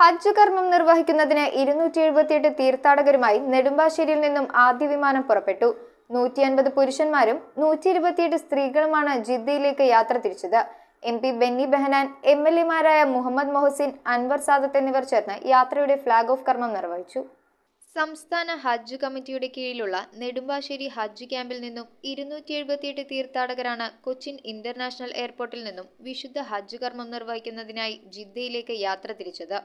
ഹജ്ജ് കർമ്മം നിർവഹിക്കുന്നതിന് ഇരുന്നൂറ്റി എഴുപത്തിയെട്ട് തീർത്ഥാടകരുമായി നെടുമ്പാശ്ശേരിയിൽ നിന്നും ആദ്യ വിമാനം പുറപ്പെട്ടു നൂറ്റി അൻപത് പുരുഷന്മാരും നൂറ്റി ഇരുപത്തിയെട്ട് സ്ത്രീകളുമാണ് ജിദ്ദയിലേക്ക് യാത്ര തിരിച്ചത് M P Benny Behanan M L എമാരായ മുഹമ്മദ് മൊഹസിൻ അൻവർ സാദത്ത് എന്നിവർ ചേർന്ന് യാത്രയുടെ ഫ്ളാഗ് ഓഫ് കർമ്മം നിർവഹിച്ചു സംസ്ഥാന ഹജ്ജ് കമ്മിറ്റിയുടെ കീഴിലുള്ള നെടുമ്പാശ്ശേരി ഹജ്ജ് ക്യാമ്പിൽ നിന്നും ഇരുന്നൂറ്റി എഴുപത്തിയെട്ട് തീർത്ഥാടകരാണ് കൊച്ചിൻ ഇന്റർനാഷണൽ എയർപോർട്ടിൽ നിന്നും വിശുദ്ധ ഹജ്ജ് കർമ്മം നിർവഹിക്കുന്നതിനായി ജിദ്ദയിലേക്ക് യാത്ര തിരിച്ചത്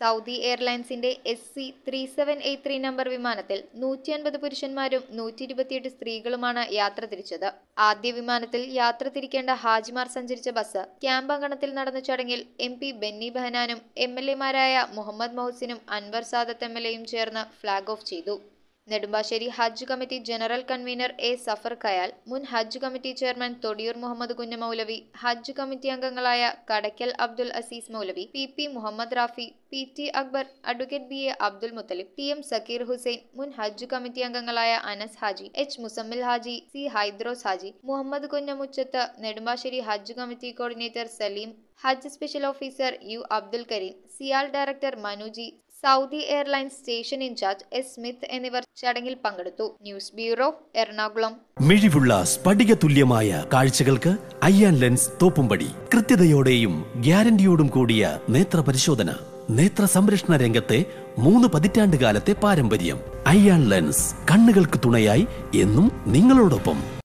സൗദി എയർലൈൻസിന്റെ S C three seven eight three number വിമാനത്തിൽ നൂറ്റി അൻപത് പുരുഷന്മാരും നൂറ്റി ഇരുപത്തിയെട്ട് സ്ത്രീകളുമാണ് യാത്ര തിരിച്ചത് ആദ്യ വിമാനത്തിൽ യാത്ര തിരിക്കേണ്ട ഹാജിമാർ സഞ്ചരിച്ച ബസ് ക്യാമ്പങ്കണത്തിൽ നടന്ന ചടങ്ങിൽ എം പി ബെന്നി ബഹനാനും എം എൽ എമാരായ മുഹമ്മദ് മൊഹസിനും അൻവർ സാദത്ത് എം എൽ എയും ചേർന്ന് ഫ്ളാഗ് ഓഫ് ചെയ്തു Nedumbassery Hajj committee general convener A Safar Khayal മുൻ Hajj committee chairman Thodiyoor Muhammad Kunja Maulavi Hajj committee അംഗങ്ങളായ Kadakkal Abdul Aziz Maulavi P P Muhammad Rafi P T Akbar advocate B A Abdul Muthalib T M Zakir Hussain മുൻ ഹജ്ജ് കമ്മിറ്റി അംഗങ്ങളായ Anas Haji H Musammil Haji C Hydros Haji Muhammad Kunjamuchath Nedumbassery Hajj committee coordinator Saleem Hajj special officer U Abdul Kareem CIAL director Manuji Saudi airlines station in-charge S Smith എന്നിവർ ചടങ്ങിൽ പങ്കെടുത്തു news bureau Ernakulam മിഴിവുള്ള സ്ഫടിക തുല്യമായ കാഴ്ചകൾക്ക് അയ്യാൻ ലെൻസ് തോപ്പുംപടി കൃത്യതയോടെയും ഗ്യാരണ്ടിയോടും കൂടിയ നേത്ര പരിശോധന നേത്ര സംരക്ഷണ രംഗത്തെ മൂന്ന് പതിറ്റാണ്ട് കാലത്തെ പാരമ്പര്യം അയ്യാൻ ലെൻസ് കണ്ണുകൾക്ക് തുണയായി എന്നും നിങ്ങളോടൊപ്പം